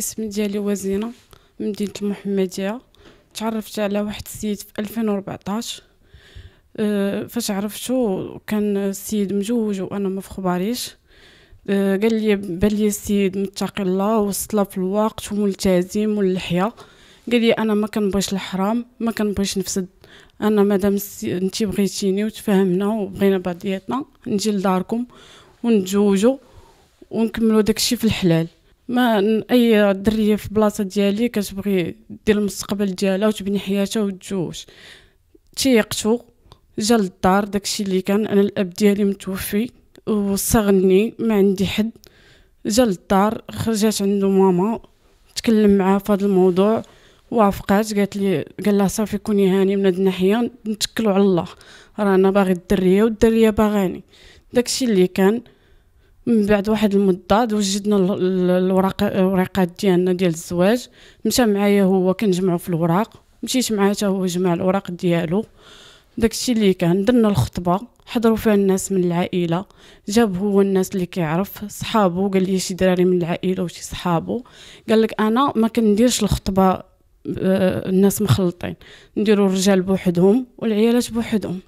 اسم ديالي وزينة من مدينة المحمدية تعرفت على واحد السيد في 2014 أه فاش عرفتو كان السيد مجوج وانا ما فخباريش خباريش أه، قال لي بان لي السيد متقي الله وصلى في الوقت وملتزم واللحيه قال لي انا ما كنبغيش الحرام ما كنبغيش نفسد انا مادام انتي بغيتيني وتفاهمنا وبغينا بعضياتنا نجي لداركم ونتزوجوا ونكملوا داكشي في الحلال ما اي دريه في بلاصه ديالي كتبغي دير المستقبل ديالها وتبني حياتها وتجوج تيقتو جا للدار داكشي اللي كان انا الاب ديالي متوفي وصغني ما عندي حد جا للدار خرجت عنده ماما تكلم معاه في هذا الموضوع وافقات قالت لي قال لها صافي كوني هاني من هاد الناحيه نتكلوا على الله رانا باغي الدريه والدريه باغاني داكشي اللي كان من بعد واحد المده وجدنا الوراق الوراقات ديالنا ديال الزواج مشى معايا هو كنجمعو في الوراق مشيت معاه حتى هو جمع الوراق ديالو داكشي اللي كان درنا الخطبه حضروا فيها الناس من العائله جاب هو الناس اللي كيعرف صحابو قال لي شي دراري من العائله وشي صحابو قال لك انا ما كنديرش الخطبه آه، الناس مخلطين نديروا الرجال بوحدهم والعيالات بوحدهم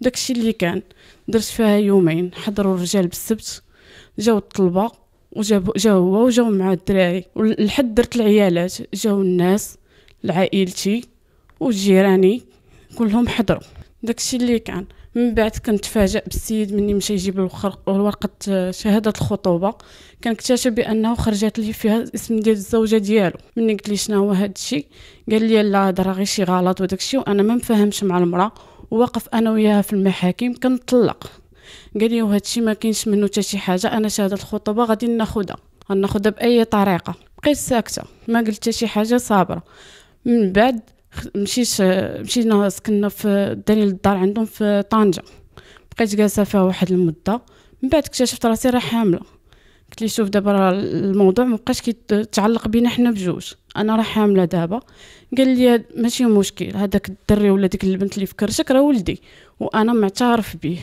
داكشي اللي كان درت فيها يومين حضروا الرجال بالسبت جاو الطلبه وجاب جا هو وجاو مع الدراري لحد درت العيالات جاو الناس لعائلتي وجيراني كلهم حضروا داكشي اللي كان من بعد كنتفاجأ بالسيد مني مشى يجيب ورقة شهادة الخطوبة كنكتشف بأنه خرجت لي فيها اسم ديال الزوجة ديالو مني قلت لي شنو هو هادشي قال لي لا هضرة غير شي غلط وداكشي وأنا ما مفهمش مع المرأة ووقف أنا وياها في المحاكم كنطلق قال لي وهادشي ما كاينش منه حتى شي حاجه انا شهاده الخطوبه غادي ناخذها ناخذها باي طريقه بقيت ساكته ما قلت حتى شي حاجه صابره من بعد مشيت مشينا سكننا في دليل الدار عندهم في طنجه بقيت جالسه فيها واحد المده من بعد اكتشفت راسي راه حامله قلت لي شوف دابا الموضوع مابقاش كيتعلق بينا حنا بجوج انا راه حامله دابا قال لي ماشي مشكل هذاك الدري ولا ديك البنت اللي في كرشك راه ولدي وانا معترف بيه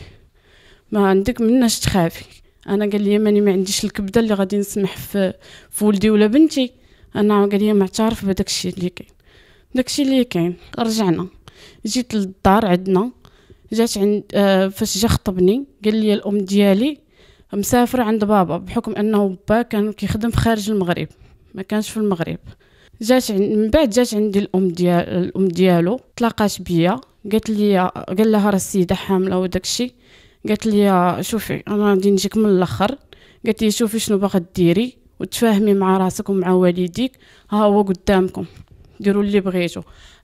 ما عندك مناش تخافي انا قال لي ماني ما عنديش الكبده اللي غادي نسمح في, في ولدي ولا بنتي انا قال لي معترف بداك الشيء اللي كاين داك الشيء اللي كاين رجعنا جيت للدار عندنا جات عند آه فاش جا خطبني قال لي الام ديالي مسافرة عند بابا بحكم انه با كان كيخدم في خارج المغرب ما كانش في المغرب جات عند من بعد جات عندي الام ديال الام ديالو تلاقات بيا قالت لي قال لها راه السيده حامله الشيء قالت لي شوفي انا غادي نجيك من الاخر قالت لي شوفي شنو باغا ديري وتفاهمي مع راسك ومع والديك ها هو قدامكم ديروا اللي بغيتو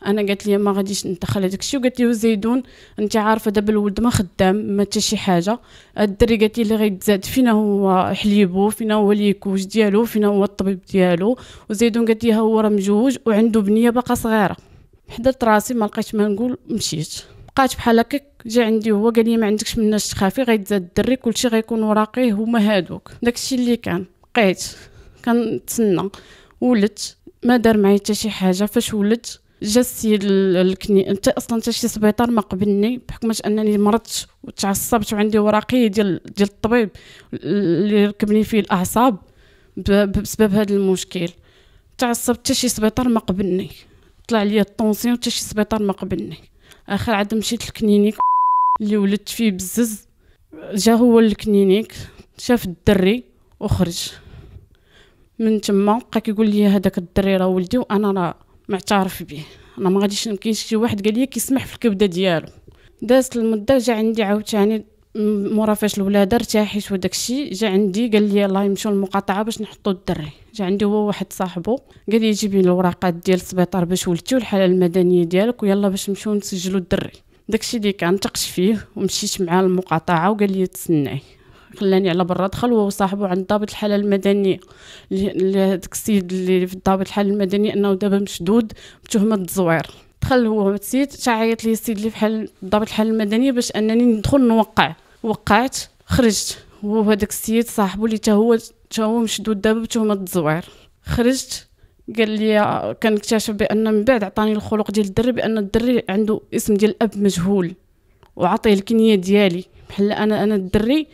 انا قالت لي ما غاديش ندخل هذاك الشيء وقالت لي زيدون انت عارفه دابا الولد ما خدام ما حتى شي حاجه الدري قالت لي اللي غيتزاد فينا هو حليبو فينا هو ليكوج ديالو فينا هو الطبيب ديالو وزيدون قالت لي هو راه مجوج وعنده بنيه باقا صغيره حدا راسي ما لقيت ما نقول مشيت لقات بحال هكاك جا عندي هو قال لي ما عندكش مناش تخافي غيتزاد الدري كلشي غيكون وراقي هما هادوك داكشي اللي كان بقيت كنتسنى ولدت ما دار معايا حتى شي حاجه فاش ولدت جا السيد الكني انت اصلا حتى شي سبيطار ما قبلني بحكم انني مرضت وتعصبت وعندي وراقي ديال ديال الطبيب اللي ركبني فيه الاعصاب بسبب هذا المشكل تعصبت حتى شي سبيطار ما قبلني طلع لي الطونسيون حتى شي سبيطار ما قبلني اخر عاد مشيت للكلينيك اللي ولدت فيه بزز جا هو للكنينيك شاف الدري وخرج من تما بقى كيقول لي هذاك الدري راه ولدي وانا راه معترف به انا ما غاديش نمكنش شي واحد قال لي كيسمح في الكبده ديالو دازت المده جا عندي عاوتاني مورا فاش الولادة ارتاحت وداكشي جا عندي قال لي الله يمشيو المقاطعه باش نحطو الدري جا عندي هو واحد صاحبو قال لي جيبي الوراقات ديال السبيطار باش ولدتي والحالة المدنية ديالك ويلا باش نمشيو نسجلو الدري داكشي اللي كان تقش فيه ومشيت معاه المقاطعه وقال لي تسناي خلاني على برا دخل هو وصاحبو عند ضابط الحاله المدنيه داك السيد اللي في ضابط الحاله المدنيه انه دابا مشدود بتهمه الزوير دخل هو السيد تعيط لي السيد اللي بحال ضابط الحاله المدنيه باش انني ندخل نوقع وقعت خرجت هو هذاك السيد صاحبو اللي تا هو تا هو مشدود دابا بتهمه التزوير خرجت قال لي كنكتشف بان من بعد عطاني الخلق ديال الدري بان الدري عنده اسم ديال الاب مجهول وعطيه الكنيه ديالي بحال انا انا الدري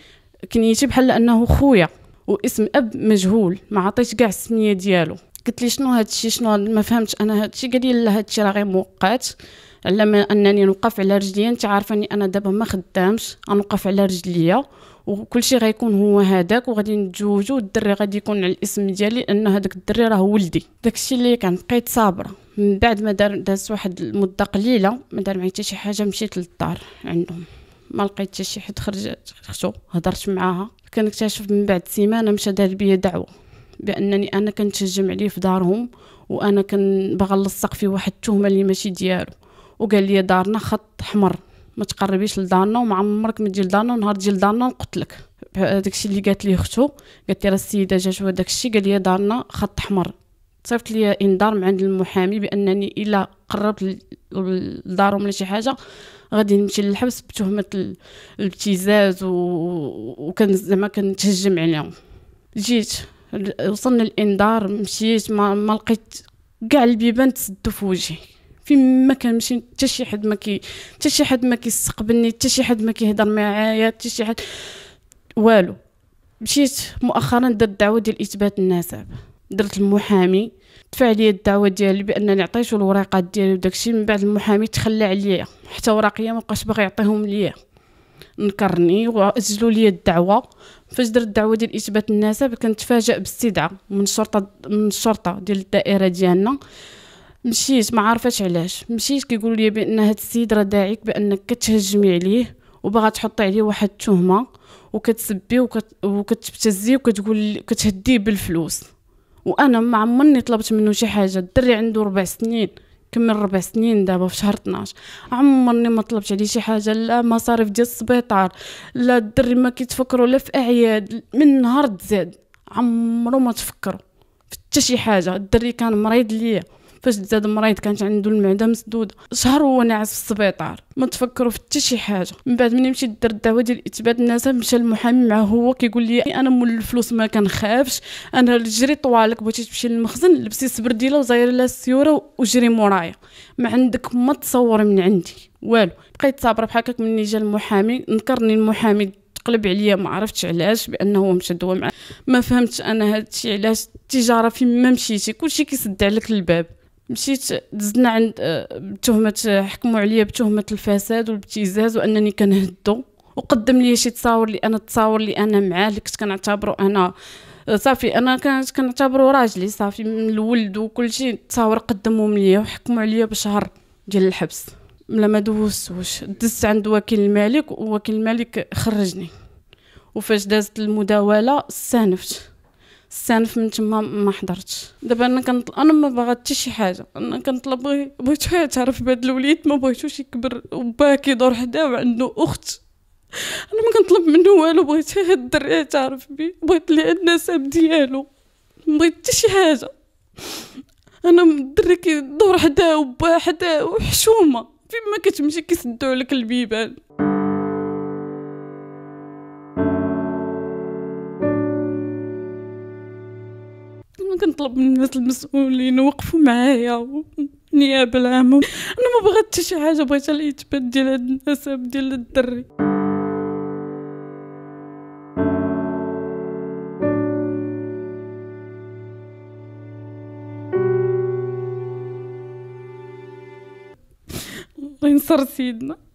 كنيتي بحال انه خويا واسم اب مجهول ما عطيتش كاع السميه ديالو قلت لي شنو هادشي شنو ما فهمتش انا هادشي قال لي لا هادشي راه غير مؤقت على ما انني نوقف على رجليا انت عارفه اني انا دابا ما خدامش غنوقف على رجليا وكل شيء غيكون هو هذاك وغادي نتزوجوا والدري غادي يكون على الاسم ديالي ان هذاك الدري راه ولدي داكشي اللي كان بقيت صابره من بعد ما دار دازت واحد المده قليله ما دار معايا حتى شي حاجه مشيت للدار عندهم ما لقيت حتى شي حد خرجت اختو هضرت معاها كنكتشف من بعد سيمانه مشى دار بيا دعوه بانني انا كنتهجم عليه في دارهم وانا كنبغى نلصق فيه واحد التهمه اللي ماشي ديالو وقال لي دارنا خط احمر ما تقربيش لدارنا وما عمرك ما تجي لدارنا ونهار تجي لدارنا نقتلك داكشي اللي قالت لي اختو قالت لي راه السيده جات وداكشي قال لي دارنا خط احمر صيفط لي انذار من عند المحامي بانني الا قربت لدارهم ولا شي حاجه غادي نمشي للحبس بتهمه الابتزاز و... وكان زعما كنتهجم عليهم جيت وصلنا الانذار مشيت ما, ما لقيت كاع البيبان تسدو في وجهي فين ما كنمشي حتى شي حد ما كي حتى شي حد ما كيستقبلني حتى شي حد ما كيهضر معايا حتى شي حد والو مشيت مؤخرا درت دعوه ديال اثبات النسب درت المحامي دفع لي الدعوه ديالي بانني عطيتو الوريقات ديالي وداكشي من بعد المحامي تخلى عليا حتى ورقيه ما بقاش باغي يعطيهم ليا نكرني واسجلوا لي الدعوه فاش درت الدعوه ديال اثبات النسب كنتفاجئ باستدعاء من الشرطه من الشرطه ديال الدائره ديالنا مشيت ما عارفاش علاش مشيت كيقول لي بان هاد السيد راه داعيك بانك كتهجمي عليه وباغا تحطي عليه واحد التهمه وكتسبي وكت... وكتقول كتهديه بالفلوس وانا ما عمرني طلبت منه شي حاجه الدري عنده ربع سنين كمل ربع سنين دابا في شهر 12 عمرني ما طلبت عليه شي حاجه لا مصاريف ديال السبيطار لا الدري ما كيتفكروا لا في اعياد من نهار تزاد عمرو ما تفكروا في حتى شي حاجه الدري كان مريض ليا فاش زاد مريض كانت عنده المعده مسدوده شهر وهو ناعس في السبيطار ما تفكروا في حتى شي حاجه من بعد ملي مشيت درت الدعوه ديال الاثبات الناس مشى المحامي معاه هو كيقول لي انا مول الفلوس ما كنخافش انا جري طوالك بغيتي تمشي للمخزن لبسي سبرديله وزايره لها السيوره وجري مورايا ما عندك ما تصور من عندي والو بقيت صابره بحال هكاك ملي جا المحامي نكرني المحامي تقلب عليا ما عرفتش علاش بانه هو مشى دوا معاه ما فهمتش انا هادشي علاش التجاره فين ما مشيتي كلشي كيسد عليك الباب مشيت دزنا عند آه، بتهمة حكموا عليا بتهمة الفساد والابتزاز وأنني كنهدو وقدم لي شي تصاور اللي انا التصاور اللي انا معاه اللي كنت كنعتبرو انا صافي انا كنت كنعتبرو راجلي صافي من الولد وكل شيء تصاور قدمهم ليا وحكموا عليا بشهر ديال الحبس ملا ما دوزتوش دزت عند وكيل الملك ووكيل الملك خرجني وفاش دازت المداوله استانفت السانف من تما ما حضرتش دابا انا كنطلب انا ما باغا حتى شي حاجه انا كنطلب غير بغيت يعترف بهذا الوليد ما بغيتوش يكبر وباه كيدور حداه وعنده اخت انا ما كنطلب منه والو بغيت هاد الدري يعترف بي بغيت لي النسب ديالو ما بغيت حتى شي حاجه انا الدري كيدور حداه وباه حداه وحشومه فين ما كتمشي كيسدو عليك البيبان كنطلب من الناس المسؤولين وقفوا معايا النيابه العامه انا ما بغيت شي حاجه بغيت الاثبات ديال هاد النسب ديال الدري الله ينصر سيدنا